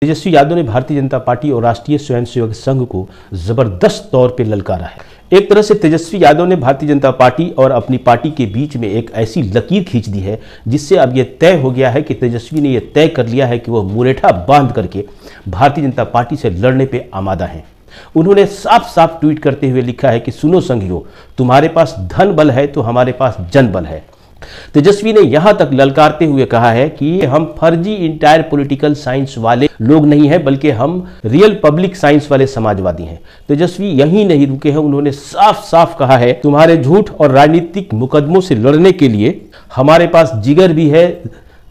तेजस्वी यादव ने भारतीय जनता पार्टी और राष्ट्रीय स्वयंसेवक संघ को जबरदस्त तौर पर ललकारा है एक तरह से तेजस्वी यादव ने भारतीय जनता पार्टी और अपनी पार्टी के बीच में एक ऐसी लकीर खींच दी है जिससे अब यह तय हो गया है कि तेजस्वी ने यह तय कर लिया है कि वह मुरेठा बांध करके भारतीय जनता पार्टी से लड़ने पर आमादा है उन्होंने साफ साफ ट्वीट करते हुए लिखा है कि सुनो संघियों तुम्हारे पास धन बल है तो हमारे पास जन बल है तेजस्वी ने यहां तक ललकारते हुए कहा है कि हम फर्जी इंटायर पॉलिटिकल साइंस वाले लोग नहीं हैं बल्कि हम रियल पब्लिक साइंस वाले समाजवादी हैं तेजस्वी यहीं नहीं रुके हैं उन्होंने साफ साफ कहा है तुम्हारे झूठ और राजनीतिक मुकदमों से लड़ने के लिए हमारे पास जिगर भी है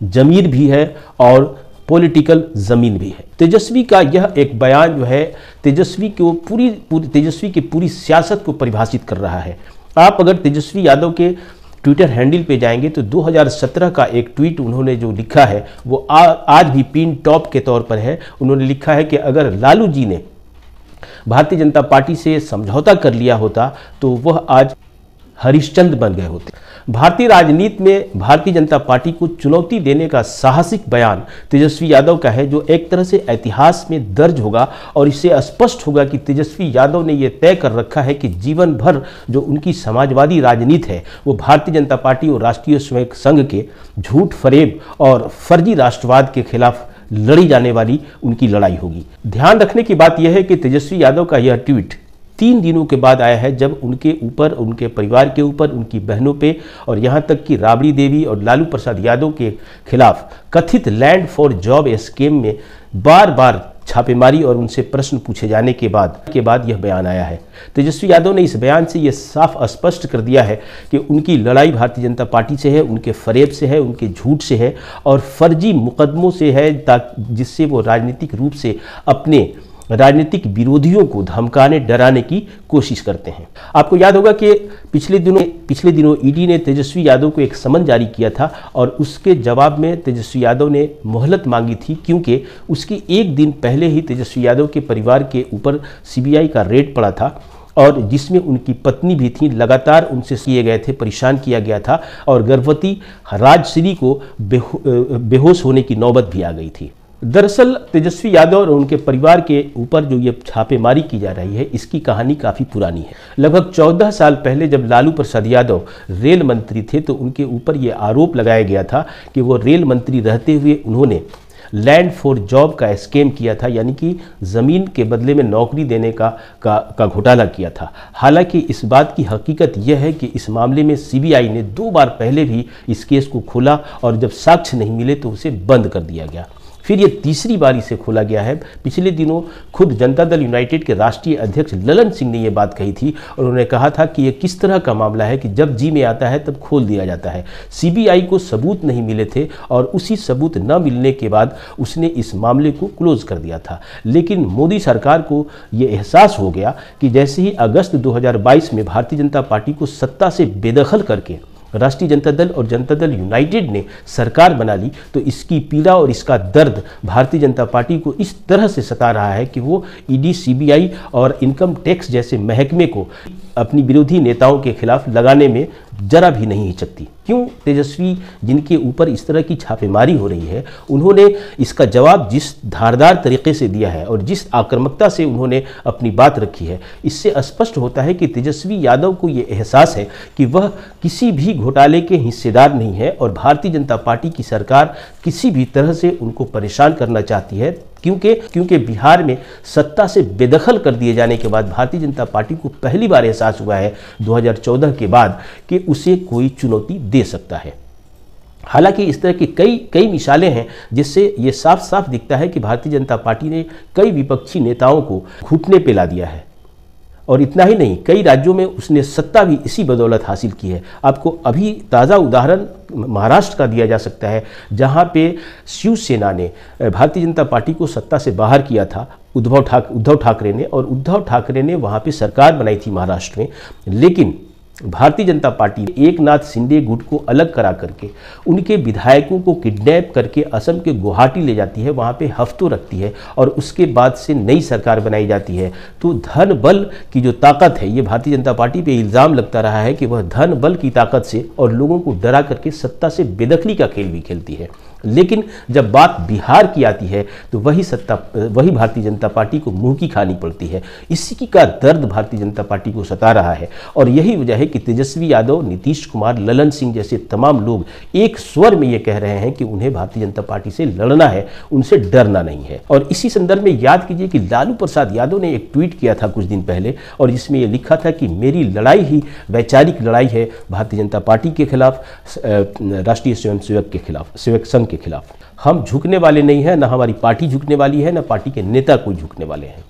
जमीर भी है और पॉलिटिकल जमीन भी है तेजस्वी का यह एक बयान जो है तेजस्वी को पूरी पूरी तेजस्वी की पूरी सियासत को परिभाषित कर रहा है आप अगर तेजस्वी यादव के ट्विटर हैंडल पे जाएंगे तो 2017 का एक ट्वीट उन्होंने जो लिखा है वो आ, आज भी पिन टॉप के तौर पर है उन्होंने लिखा है कि अगर लालू जी ने भारतीय जनता पार्टी से समझौता कर लिया होता तो वह आज हरिश्चंद्र बन गए होते भारतीय राजनीति में भारतीय जनता पार्टी को चुनौती देने का साहसिक बयान तेजस्वी यादव का है जो एक तरह से इतिहास में दर्ज होगा और इससे स्पष्ट होगा कि तेजस्वी यादव ने यह तय कर रखा है कि जीवन भर जो उनकी समाजवादी राजनीति है वो भारतीय जनता पार्टी और राष्ट्रीय स्वयं संघ के झूठ फरेब और फर्जी राष्ट्रवाद के खिलाफ लड़ी जाने वाली उनकी लड़ाई होगी ध्यान रखने की बात यह है कि तेजस्वी यादव का यह ट्वीट तीन दिनों के बाद आया है जब उनके ऊपर उनके परिवार के ऊपर उनकी बहनों पे और यहाँ तक कि राबड़ी देवी और लालू प्रसाद यादव के खिलाफ कथित लैंड फॉर जॉब स्कीम में बार बार छापेमारी और उनसे प्रश्न पूछे जाने के बाद के बाद यह बयान आया है तेजस्वी यादव ने इस बयान से यह साफ स्पष्ट कर दिया है कि उनकी लड़ाई भारतीय जनता पार्टी से है उनके फरेब से है उनके झूठ से है और फर्जी मुकदमों से है ताकि जिससे वो राजनीतिक रूप से अपने राजनीतिक विरोधियों को धमकाने डराने की कोशिश करते हैं आपको याद होगा कि पिछले दिनों पिछले दिनों ईडी ने तेजस्वी यादव को एक समन जारी किया था और उसके जवाब में तेजस्वी यादव ने मोहलत मांगी थी क्योंकि उसके एक दिन पहले ही तेजस्वी यादव के परिवार के ऊपर सीबीआई का रेड पड़ा था और जिसमें उनकी पत्नी भी थी लगातार उनसे किए गए थे परेशान किया गया था और गर्भवती राजश्री को बेहो, बेहोश होने की नौबत भी आ गई थी दरअसल तेजस्वी यादव और उनके परिवार के ऊपर जो ये छापेमारी की जा रही है इसकी कहानी काफ़ी पुरानी है लगभग 14 साल पहले जब लालू प्रसाद यादव रेल मंत्री थे तो उनके ऊपर ये आरोप लगाया गया था कि वो रेल मंत्री रहते हुए उन्होंने लैंड फॉर जॉब का स्केम किया था यानी कि ज़मीन के बदले में नौकरी देने का का, का घोटाला किया था हालांकि इस बात की हकीकत यह है कि इस मामले में सीबीआई ने दो बार पहले भी इस केस को खोला और जब साक्ष्य नहीं मिले तो उसे बंद कर दिया गया फिर ये तीसरी बार इसे खोला गया है पिछले दिनों खुद जनता दल यूनाइटेड के राष्ट्रीय अध्यक्ष ललन सिंह ने यह बात कही थी और उन्होंने कहा था कि यह किस तरह का मामला है कि जब जी में आता है तब खोल दिया जाता है सीबीआई को सबूत नहीं मिले थे और उसी सबूत न मिलने के बाद उसने इस मामले को क्लोज कर दिया था लेकिन मोदी सरकार को ये एहसास हो गया कि जैसे ही अगस्त 2022 में भारतीय जनता पार्टी को सत्ता से बेदखल करके राष्ट्रीय जनता दल और जनता दल यूनाइटेड ने सरकार बना ली तो इसकी पीड़ा और इसका दर्द भारतीय जनता पार्टी को इस तरह से सता रहा है कि वो ईडी e सीबीआई और इनकम टैक्स जैसे महकमे को अपनी विरोधी नेताओं के खिलाफ लगाने में जरा भी नहीं हिचकती क्यों तेजस्वी जिनके ऊपर इस तरह की छापेमारी हो रही है उन्होंने इसका जवाब जिस धारदार तरीके से दिया है और जिस आक्रामकता से उन्होंने अपनी बात रखी है इससे स्पष्ट होता है कि तेजस्वी यादव को ये एहसास है कि वह किसी भी घोटाले के हिस्सेदार नहीं है और भारतीय जनता पार्टी की सरकार किसी भी तरह से उनको परेशान करना चाहती है क्योंकि क्योंकि बिहार में सत्ता से बेदखल कर दिए जाने के बाद भारतीय जनता पार्टी को पहली बार एहसास हुआ है 2014 के बाद कि उसे कोई चुनौती दे सकता है हालांकि इस तरह की कई कई मिसालें हैं जिससे ये साफ साफ दिखता है कि भारतीय जनता पार्टी ने कई विपक्षी नेताओं को घुटने पे ला दिया है और इतना ही नहीं कई राज्यों में उसने सत्ता भी इसी बदौलत हासिल की है आपको अभी ताज़ा उदाहरण महाराष्ट्र का दिया जा सकता है जहाँ पे शिवसेना ने भारतीय जनता पार्टी को सत्ता से बाहर किया था उद्धव ठाक उद्धव ठाकरे ने और उद्धव ठाकरे ने वहाँ पे सरकार बनाई थी महाराष्ट्र में लेकिन भारतीय जनता पार्टी एक नाथ शिंदे गुट को अलग करा करके उनके विधायकों को किडनैप करके असम के गुवाहाटी ले जाती है वहाँ पे हफ्तों रखती है और उसके बाद से नई सरकार बनाई जाती है तो धन बल की जो ताकत है ये भारतीय जनता पार्टी पे इल्ज़ाम लगता रहा है कि वह धन बल की ताकत से और लोगों को डरा करके सत्ता से बेदखली का खेल भी खेलती है लेकिन जब बात बिहार की आती है तो वही सत्ता वही भारतीय जनता पार्टी को मुंह की खानी पड़ती है इसी का दर्द भारतीय जनता पार्टी को सता रहा है और यही वजह है कि तेजस्वी यादव नीतीश कुमार ललन सिंह जैसे तमाम लोग एक स्वर में ये कह रहे हैं कि उन्हें भारतीय जनता पार्टी से लड़ना है उनसे डरना नहीं है और इसी संदर्भ में याद कीजिए कि लालू प्रसाद यादव ने एक ट्वीट किया था कुछ दिन पहले और जिसमें यह लिखा था कि मेरी लड़ाई ही वैचारिक लड़ाई है भारतीय जनता पार्टी के खिलाफ राष्ट्रीय स्वयंसेवक के खिलाफ सेवक संघ के के खिलाफ हम झुकने वाले नहीं हैं ना हमारी पार्टी झुकने वाली है ना पार्टी के नेता कोई झुकने वाले हैं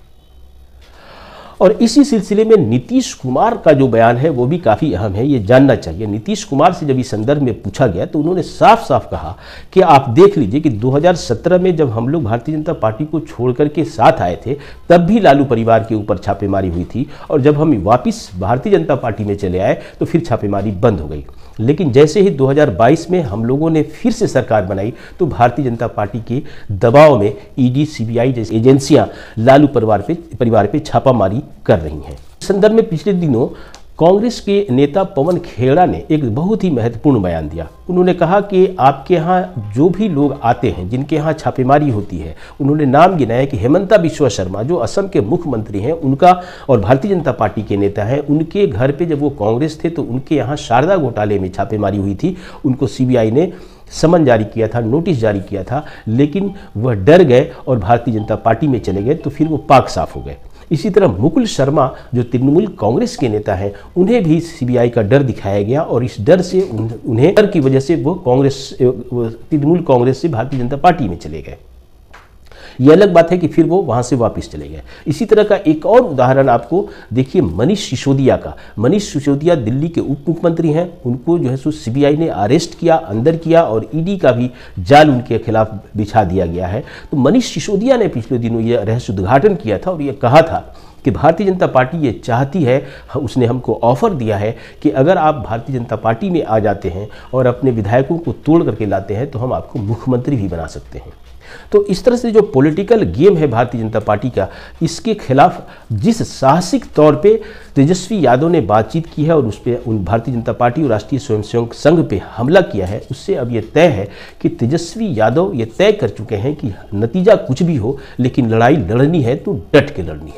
और इसी सिलसिले में नीतीश कुमार का जो बयान है वो भी काफ़ी अहम है ये जानना चाहिए नीतीश कुमार से जब इस संदर्भ में पूछा गया तो उन्होंने साफ साफ कहा कि आप देख लीजिए कि 2017 में जब हम लोग भारतीय जनता पार्टी को छोड़कर के साथ आए थे तब भी लालू परिवार के ऊपर छापेमारी हुई थी और जब हम वापस भारतीय जनता पार्टी में चले आए तो फिर छापेमारी बंद हो गई लेकिन जैसे ही 2022 में हम लोगों ने फिर से सरकार बनाई तो भारतीय जनता पार्टी के दबाव में ईडी e सीबीआई जैसी एजेंसियां लालू परिवार पे परिवार पे छापामारी कर रही हैं संदर्भ में पिछले दिनों कांग्रेस के नेता पवन खेड़ा ने एक बहुत ही महत्वपूर्ण बयान दिया उन्होंने कहा कि आपके यहाँ जो भी लोग आते हैं जिनके यहाँ छापेमारी होती है उन्होंने नाम गिनाया कि हेमंता बिश्व शर्मा जो असम के मुख्यमंत्री हैं उनका और भारतीय जनता पार्टी के नेता हैं उनके घर पे जब वो कांग्रेस थे तो उनके यहाँ शारदा घोटाले में छापेमारी हुई थी उनको सीबीआई ने समन जारी किया था नोटिस जारी किया था लेकिन वह डर गए और भारतीय जनता पार्टी में चले गए तो फिर वो पाक साफ हो गए इसी तरह मुकुल शर्मा जो तृणमूल कांग्रेस के नेता हैं उन्हें भी सीबीआई का डर दिखाया गया और इस डर से उन्हें डर की वजह से वो कांग्रेस तृणमूल कांग्रेस से भारतीय जनता पार्टी में चले गए ये अलग बात है कि फिर वो वहाँ से वापस चले गए इसी तरह का एक और उदाहरण आपको देखिए मनीष सिसोदिया का मनीष सिसोदिया दिल्ली के उप मुख्यमंत्री हैं उनको जो है सो सीबीआई ने अरेस्ट किया अंदर किया और ईडी e का भी जाल उनके खिलाफ बिछा दिया गया है तो मनीष सिसोदिया ने पिछले दिनों यह रहस्य उद्घाटन किया था और ये कहा था कि भारतीय जनता पार्टी ये चाहती है उसने हमको ऑफर दिया है कि अगर आप भारतीय जनता पार्टी में आ जाते हैं और अपने विधायकों को तोड़ करके लाते हैं तो हम आपको मुख्यमंत्री भी बना सकते हैं तो इस तरह से जो पॉलिटिकल गेम है भारतीय जनता पार्टी का इसके खिलाफ जिस साहसिक तौर पे तेजस्वी यादव ने बातचीत की है और उस पर उन भारतीय जनता पार्टी और राष्ट्रीय स्वयंसेवक संघ पे हमला किया है उससे अब ये तय है कि तेजस्वी यादव ये तय कर चुके हैं कि नतीजा कुछ भी हो लेकिन लड़ाई लड़नी है तो डट के लड़नी है